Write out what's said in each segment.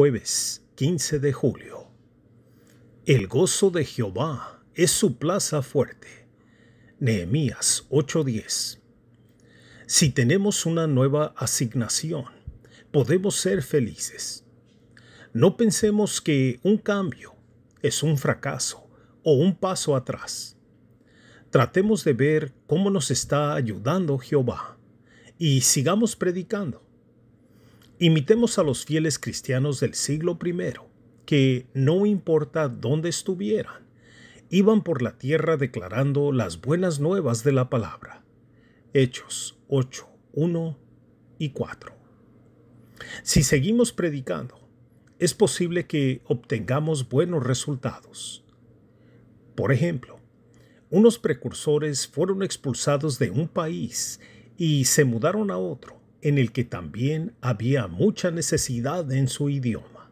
Jueves 15 de julio. El gozo de Jehová es su plaza fuerte. Nehemías 8:10. Si tenemos una nueva asignación, podemos ser felices. No pensemos que un cambio es un fracaso o un paso atrás. Tratemos de ver cómo nos está ayudando Jehová y sigamos predicando Imitemos a los fieles cristianos del siglo I, que no importa dónde estuvieran, iban por la tierra declarando las buenas nuevas de la palabra. Hechos 8, 1 y 4. Si seguimos predicando, es posible que obtengamos buenos resultados. Por ejemplo, unos precursores fueron expulsados de un país y se mudaron a otro en el que también había mucha necesidad en su idioma.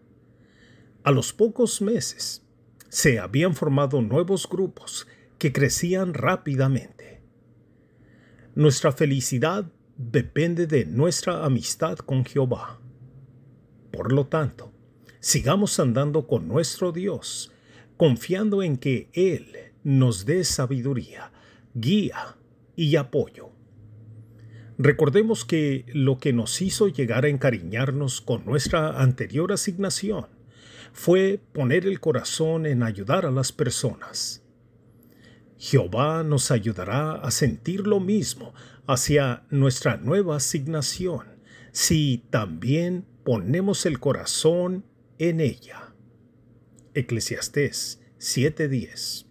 A los pocos meses, se habían formado nuevos grupos que crecían rápidamente. Nuestra felicidad depende de nuestra amistad con Jehová. Por lo tanto, sigamos andando con nuestro Dios, confiando en que Él nos dé sabiduría, guía y apoyo. Recordemos que lo que nos hizo llegar a encariñarnos con nuestra anterior asignación fue poner el corazón en ayudar a las personas. Jehová nos ayudará a sentir lo mismo hacia nuestra nueva asignación si también ponemos el corazón en ella. Eclesiastés 7:10